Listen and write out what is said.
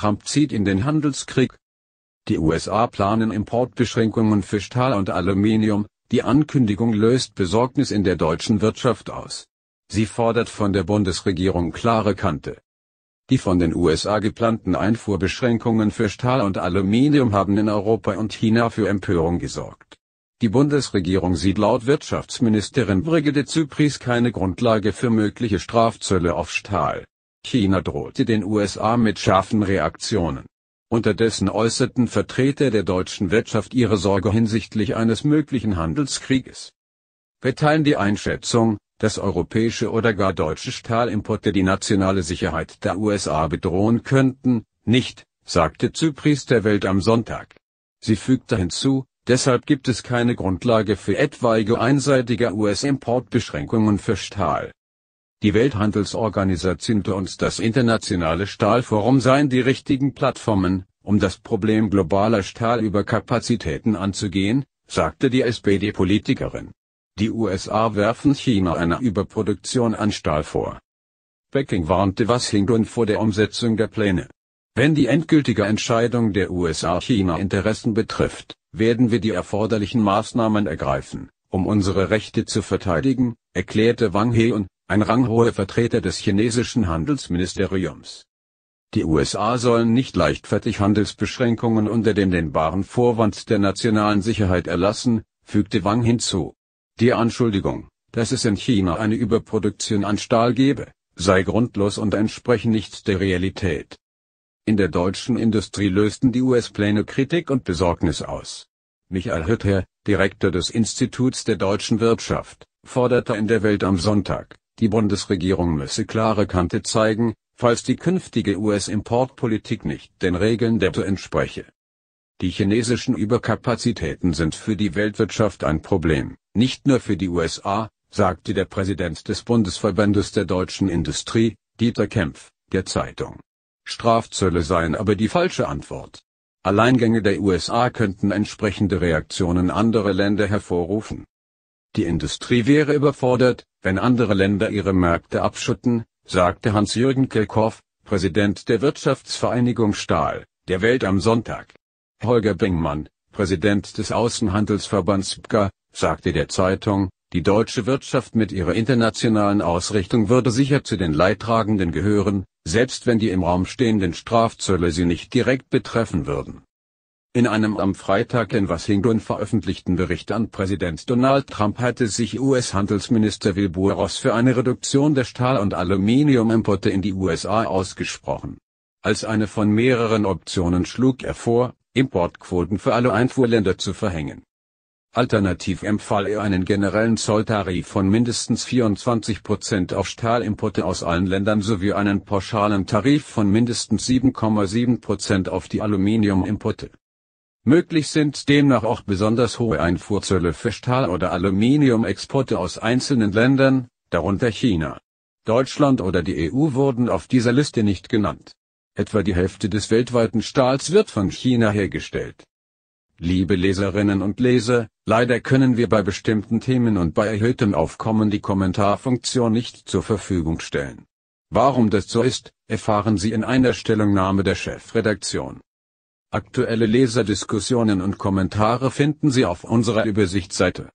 Trump zieht in den Handelskrieg. Die USA planen Importbeschränkungen für Stahl und Aluminium, die Ankündigung löst Besorgnis in der deutschen Wirtschaft aus. Sie fordert von der Bundesregierung klare Kante. Die von den USA geplanten Einfuhrbeschränkungen für Stahl und Aluminium haben in Europa und China für Empörung gesorgt. Die Bundesregierung sieht laut Wirtschaftsministerin Brigitte Zypries keine Grundlage für mögliche Strafzölle auf Stahl. China drohte den USA mit scharfen Reaktionen. Unterdessen äußerten Vertreter der deutschen Wirtschaft ihre Sorge hinsichtlich eines möglichen Handelskrieges. Wir teilen die Einschätzung, dass europäische oder gar deutsche Stahlimporte die nationale Sicherheit der USA bedrohen könnten, nicht, sagte Zypris der Welt am Sonntag. Sie fügte hinzu, deshalb gibt es keine Grundlage für etwaige einseitige US-Importbeschränkungen für Stahl. Die Welthandelsorganisation und das Internationale Stahlforum seien die richtigen Plattformen, um das Problem globaler Stahlüberkapazitäten anzugehen, sagte die SPD-Politikerin. Die USA werfen China eine Überproduktion an Stahl vor. Peking warnte Washington vor der Umsetzung der Pläne. Wenn die endgültige Entscheidung der USA China-Interessen betrifft, werden wir die erforderlichen Maßnahmen ergreifen, um unsere Rechte zu verteidigen, erklärte Wang He ein ranghoher Vertreter des chinesischen Handelsministeriums. Die USA sollen nicht leichtfertig Handelsbeschränkungen unter dem denbaren Vorwand der nationalen Sicherheit erlassen, fügte Wang hinzu. Die Anschuldigung, dass es in China eine Überproduktion an Stahl gebe, sei grundlos und entspreche nicht der Realität. In der deutschen Industrie lösten die US-Pläne Kritik und Besorgnis aus. Michael Hütter, Direktor des Instituts der deutschen Wirtschaft, forderte in der Welt am Sonntag, die Bundesregierung müsse klare Kante zeigen, falls die künftige US-Importpolitik nicht den Regeln der WTO entspreche. Die chinesischen Überkapazitäten sind für die Weltwirtschaft ein Problem, nicht nur für die USA, sagte der Präsident des Bundesverbandes der deutschen Industrie, Dieter Kempf, der Zeitung. Strafzölle seien aber die falsche Antwort. Alleingänge der USA könnten entsprechende Reaktionen anderer Länder hervorrufen die Industrie wäre überfordert, wenn andere Länder ihre Märkte abschütten, sagte Hans-Jürgen Kirchhoff, Präsident der Wirtschaftsvereinigung Stahl, der Welt am Sonntag. Holger Bingmann, Präsident des Außenhandelsverbands BGA, sagte der Zeitung, die deutsche Wirtschaft mit ihrer internationalen Ausrichtung würde sicher zu den Leidtragenden gehören, selbst wenn die im Raum stehenden Strafzölle sie nicht direkt betreffen würden. In einem am Freitag in Washington veröffentlichten Bericht an Präsident Donald Trump hatte sich US-Handelsminister Wilbur Ross für eine Reduktion der Stahl- und Aluminiumimporte in die USA ausgesprochen. Als eine von mehreren Optionen schlug er vor, Importquoten für alle Einfuhrländer zu verhängen. Alternativ empfahl er einen generellen Zolltarif von mindestens 24 Prozent auf Stahlimporte aus allen Ländern sowie einen pauschalen Tarif von mindestens 7,7 Prozent auf die Aluminiumimporte. Möglich sind demnach auch besonders hohe Einfuhrzölle für Stahl- oder Aluminiumexporte aus einzelnen Ländern, darunter China. Deutschland oder die EU wurden auf dieser Liste nicht genannt. Etwa die Hälfte des weltweiten Stahls wird von China hergestellt. Liebe Leserinnen und Leser, leider können wir bei bestimmten Themen und bei erhöhtem Aufkommen die Kommentarfunktion nicht zur Verfügung stellen. Warum das so ist, erfahren Sie in einer Stellungnahme der Chefredaktion. Aktuelle Leserdiskussionen und Kommentare finden Sie auf unserer Übersichtsseite